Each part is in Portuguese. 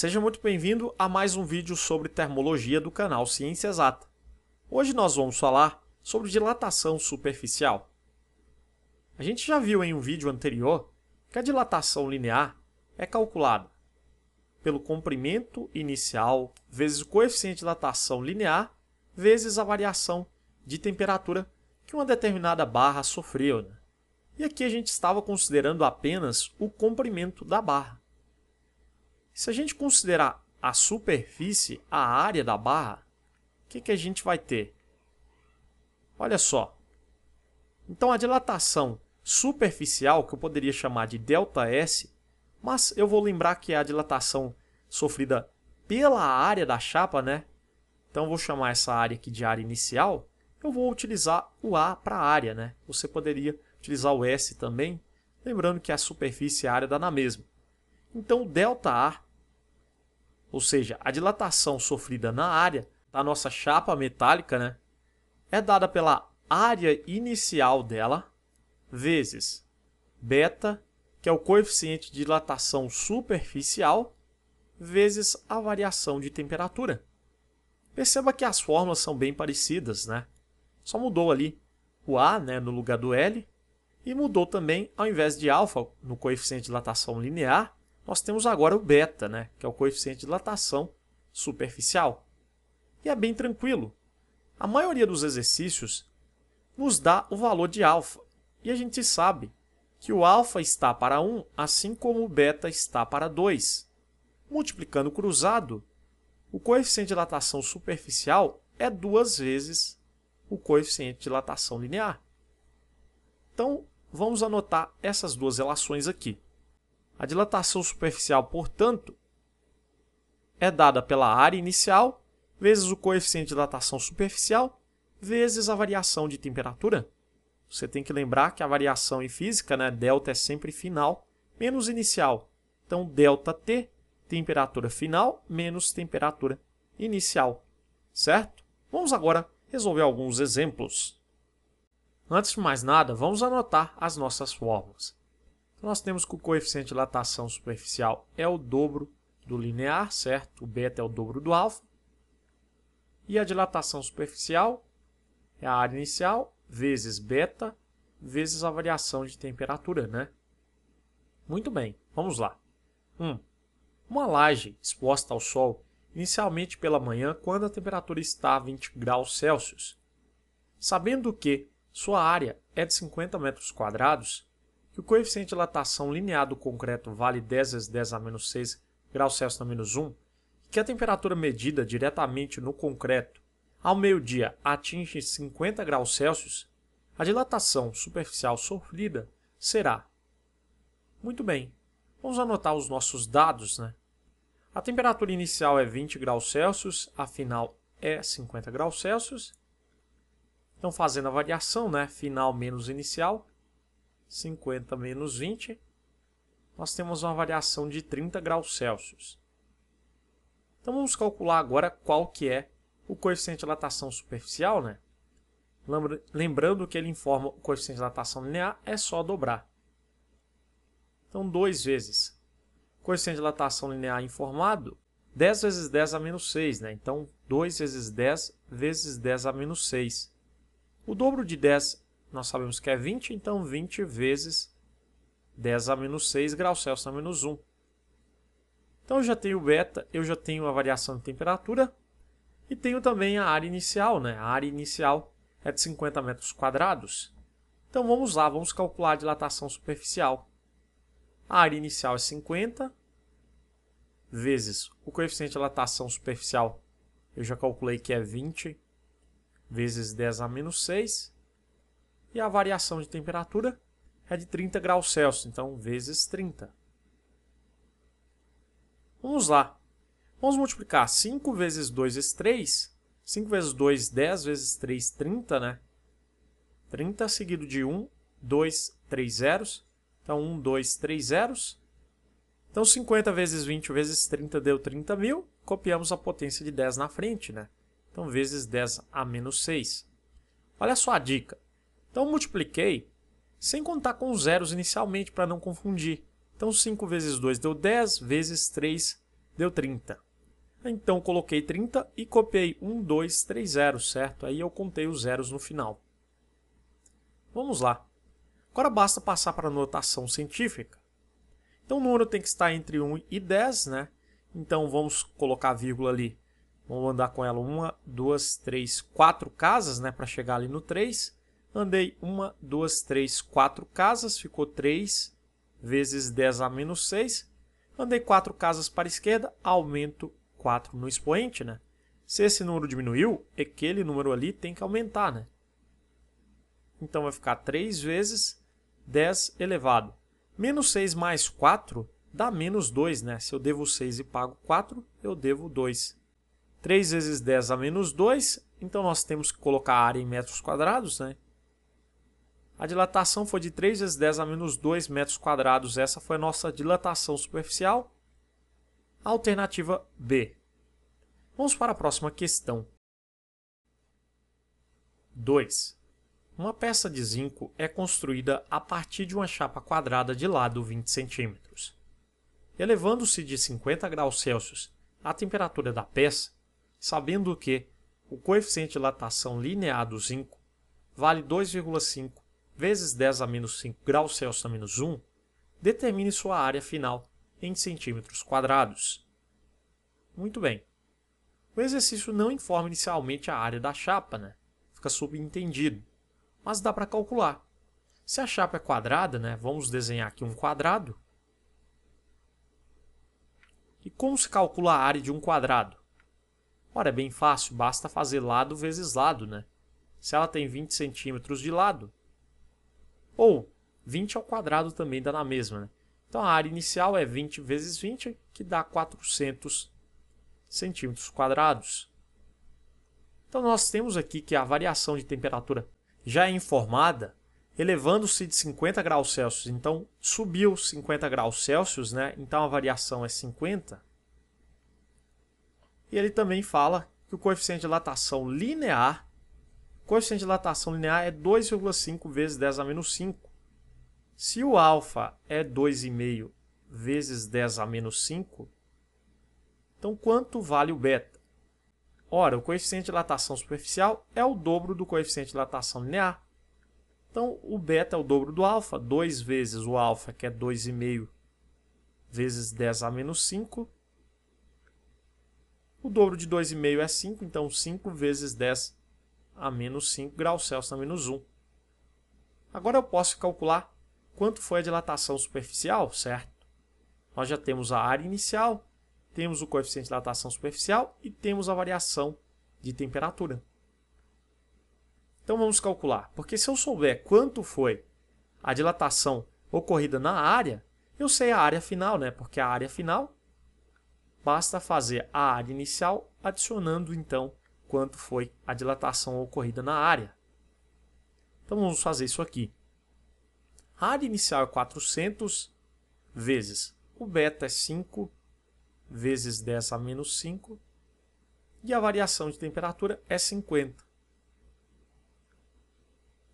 Seja muito bem-vindo a mais um vídeo sobre termologia do canal Ciência Exata. Hoje nós vamos falar sobre dilatação superficial. A gente já viu em um vídeo anterior que a dilatação linear é calculada pelo comprimento inicial vezes o coeficiente de dilatação linear vezes a variação de temperatura que uma determinada barra sofreu. Né? E aqui a gente estava considerando apenas o comprimento da barra. Se a gente considerar a superfície, a área da barra, o que, que a gente vai ter? Olha só. Então, a dilatação superficial, que eu poderia chamar de ΔS, mas eu vou lembrar que é a dilatação sofrida pela área da chapa, né? Então, eu vou chamar essa área aqui de área inicial. Eu vou utilizar o A para área, né? Você poderia utilizar o S também, lembrando que a superfície e a área dá na mesma. Então, ΔA ou seja, a dilatação sofrida na área da nossa chapa metálica, né, é dada pela área inicial dela vezes beta, que é o coeficiente de dilatação superficial, vezes a variação de temperatura. Perceba que as fórmulas são bem parecidas, né? Só mudou ali o A né, no lugar do L, e mudou também, ao invés de alfa no coeficiente de dilatação linear, nós temos agora o beta, né, que é o coeficiente de dilatação superficial. E é bem tranquilo. A maioria dos exercícios nos dá o valor de alfa, e a gente sabe que o alfa está para 1, assim como o beta está para 2. Multiplicando cruzado, o coeficiente de dilatação superficial é duas vezes o coeficiente de dilatação linear. Então, vamos anotar essas duas relações aqui. A dilatação superficial, portanto, é dada pela área inicial vezes o coeficiente de dilatação superficial vezes a variação de temperatura. Você tem que lembrar que a variação em física, né, delta é sempre final menos inicial. Então, delta T, temperatura final menos temperatura inicial, certo? Vamos agora resolver alguns exemplos. Antes de mais nada, vamos anotar as nossas fórmulas. Nós temos que o coeficiente de latação superficial é o dobro do linear, certo? O beta é o dobro do alfa. E a dilatação superficial é a área inicial vezes beta vezes a variação de temperatura, né? Muito bem, vamos lá. 1. Um, uma laje exposta ao sol inicialmente pela manhã quando a temperatura está a 20 graus Celsius. Sabendo que sua área é de 50 metros quadrados, que o coeficiente de dilatação linear do concreto vale 10 vezes 10 a menos 6 graus Celsius a menos 1, que a temperatura medida diretamente no concreto ao meio-dia atinge 50 graus Celsius, a dilatação superficial sofrida será. Muito bem, vamos anotar os nossos dados, né? A temperatura inicial é 20 graus Celsius, a final é 50 graus Celsius. Então, fazendo a variação, né? Final menos inicial, 50 menos 20, nós temos uma variação de 30 graus Celsius. Então vamos calcular agora qual que é o coeficiente de dilatação superficial, né? Lembrando que ele informa o coeficiente de dilatação linear, é só dobrar. Então, 2 vezes. Coeficiente de dilatação linear informado, 10 vezes 10 a menos 6, né? Então, 2 vezes 10 vezes 10 a menos 6. O dobro de 10 nós sabemos que é 20, então 20 vezes 10 a menos 6 graus Celsius a menos 1. Então eu já tenho beta, eu já tenho a variação de temperatura e tenho também a área inicial, né? A área inicial é de 50 metros quadrados. Então vamos lá, vamos calcular a dilatação superficial. A área inicial é 50 vezes o coeficiente de dilatação superficial, eu já calculei que é 20 vezes 10 a menos 6 e a variação de temperatura é de 30 graus Celsius, então vezes 30. Vamos lá. Vamos multiplicar 5 vezes 2 vezes 3. 5 vezes 2, 10 vezes 3, 30, né? 30 seguido de 1, 2, 3 zeros. Então, 1, 2, 3 zeros. Então, 50 vezes 20 vezes 30 deu 30 mil. Copiamos a potência de 10 na frente, né? Então, vezes 10 a menos 6. Olha só a dica. Então eu multipliquei sem contar com os zeros inicialmente para não confundir. Então 5 vezes 2 deu 10, vezes 3 deu 30. Então coloquei 30 e copiei 1, 2, 3 zeros, certo? Aí eu contei os zeros no final. Vamos lá. Agora basta passar para a notação científica. Então o número tem que estar entre 1 e 10, né? Então vamos colocar a vírgula ali. Vamos andar com ela 1, 2, 3, 4 casas, né? Para chegar ali no 3. Andei uma, duas, três, quatro casas, ficou 3 vezes 10 a menos 6. Andei quatro casas para a esquerda, aumento 4 no expoente, né? Se esse número diminuiu, aquele número ali tem que aumentar, né? Então vai ficar 3 vezes 10 elevado. Menos 6 mais 4 dá menos 2, né? Se eu devo 6 e pago 4, eu devo 2. 3 vezes 10 a menos 2, então nós temos que colocar a área em metros quadrados, né? A dilatação foi de 3 vezes 10 a menos 2 metros quadrados. Essa foi a nossa dilatação superficial. Alternativa B. Vamos para a próxima questão. 2. Uma peça de zinco é construída a partir de uma chapa quadrada de lado 20 cm. Elevando-se de 50 graus Celsius a temperatura da peça, sabendo que o coeficiente de dilatação linear do zinco vale 2,5 vezes 10 a menos 5 graus Celsius a menos 1, determine sua área final em centímetros quadrados. Muito bem. O exercício não informa inicialmente a área da chapa, né? Fica subentendido. Mas dá para calcular. Se a chapa é quadrada, né? Vamos desenhar aqui um quadrado. E como se calcula a área de um quadrado? Ora, é bem fácil, basta fazer lado vezes lado, né? Se ela tem 20 centímetros de lado, ou 20 ao quadrado também dá na mesma. Né? Então a área inicial é 20 vezes 20, que dá 400 centímetros quadrados. Então nós temos aqui que a variação de temperatura já é informada, elevando-se de 50 graus Celsius, então subiu 50 graus Celsius, né? então a variação é 50. E ele também fala que o coeficiente de dilatação linear coeficiente de dilatação linear é 2,5 vezes 10 a menos 5. Se o alfa é 2,5 vezes 10 a menos 5, então quanto vale o beta? Ora, o coeficiente de dilatação superficial é o dobro do coeficiente de dilatação linear. Então, o beta é o dobro do alfa, 2 vezes o alfa, que é 2,5 vezes 10 a menos 5. O dobro de 2,5 é 5, então 5 vezes 10 a a menos 5 graus Celsius, a menos 1. Agora eu posso calcular quanto foi a dilatação superficial, certo? Nós já temos a área inicial, temos o coeficiente de dilatação superficial e temos a variação de temperatura. Então vamos calcular, porque se eu souber quanto foi a dilatação ocorrida na área, eu sei a área final, né? Porque a área final basta fazer a área inicial adicionando então quanto foi a dilatação ocorrida na área. Então vamos fazer isso aqui. A área inicial é 400 vezes o beta é 5 vezes 10 a menos 5 e a variação de temperatura é 50.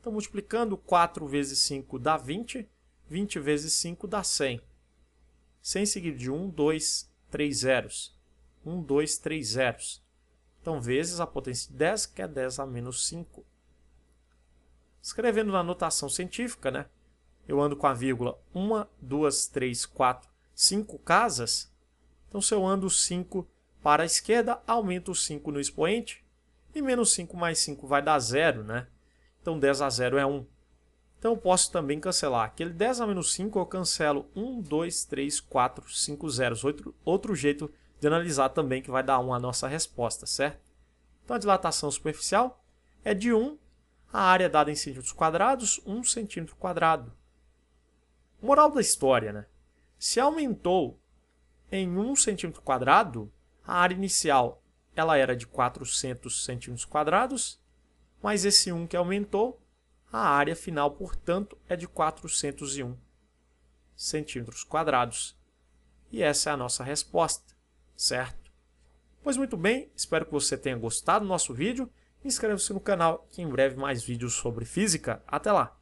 Então multiplicando 4 vezes 5 dá 20, 20 vezes 5 dá 100. 100 seguido de 1, 2, 3 zeros. 1, 2, 3 zeros. Então, vezes a potência de 10, que é 10 a menos 5. Escrevendo na notação científica, né? Eu ando com a vírgula 1, 2, 3, 4, 5 casas. Então, se eu ando 5 para a esquerda, aumento 5 no expoente. E menos 5 mais 5 vai dar zero, né? Então, 10 a 0 é 1. Então, eu posso também cancelar. Aquele 10 a menos 5, eu cancelo 1, 2, 3, 4, 5 zeros. Outro, outro jeito de de analisar também, que vai dar 1 a nossa resposta, certo? Então a dilatação superficial é de 1 a área dada em centímetros quadrados, 1 centímetro quadrado. Moral da história, né? Se aumentou em 1 centímetro quadrado, a área inicial ela era de 400 centímetros quadrados, mas esse 1 que aumentou, a área final, portanto, é de 401 centímetros quadrados. E essa é a nossa resposta certo? Pois muito bem, espero que você tenha gostado do nosso vídeo. Inscreva-se no canal que em breve mais vídeos sobre física. Até lá!